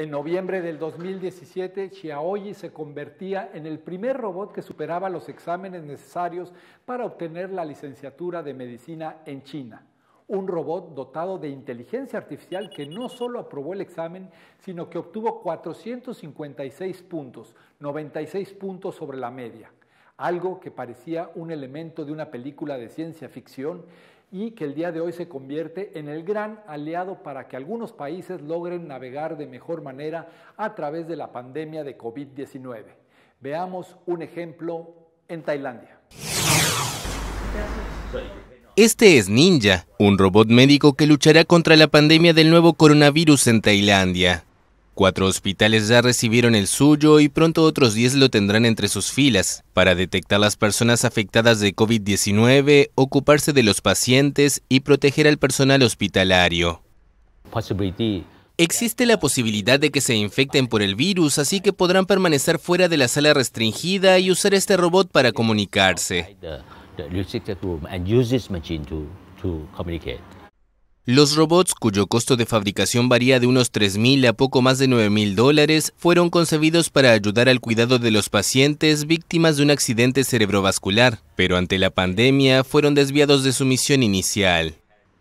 En noviembre del 2017, Xiaoyi se convertía en el primer robot que superaba los exámenes necesarios para obtener la licenciatura de medicina en China. Un robot dotado de inteligencia artificial que no solo aprobó el examen, sino que obtuvo 456 puntos, 96 puntos sobre la media algo que parecía un elemento de una película de ciencia ficción y que el día de hoy se convierte en el gran aliado para que algunos países logren navegar de mejor manera a través de la pandemia de COVID-19. Veamos un ejemplo en Tailandia. Este es Ninja, un robot médico que luchará contra la pandemia del nuevo coronavirus en Tailandia. Cuatro hospitales ya recibieron el suyo y pronto otros 10 lo tendrán entre sus filas para detectar las personas afectadas de COVID-19, ocuparse de los pacientes y proteger al personal hospitalario. Existe la posibilidad de que se infecten por el virus, así que podrán permanecer fuera de la sala restringida y usar este robot para comunicarse. Los robots, cuyo costo de fabricación varía de unos 3.000 a poco más de 9.000 dólares, fueron concebidos para ayudar al cuidado de los pacientes víctimas de un accidente cerebrovascular, pero ante la pandemia fueron desviados de su misión inicial.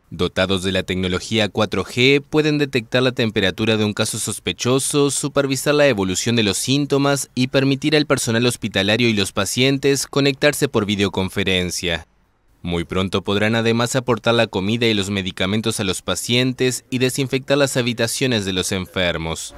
Dotados de la tecnología 4G, pueden detectar la temperatura de un caso sospechoso, supervisar la evolución de los síntomas y permitir al personal hospitalario y los pacientes conectarse por videoconferencia. Muy pronto podrán además aportar la comida y los medicamentos a los pacientes y desinfectar las habitaciones de los enfermos.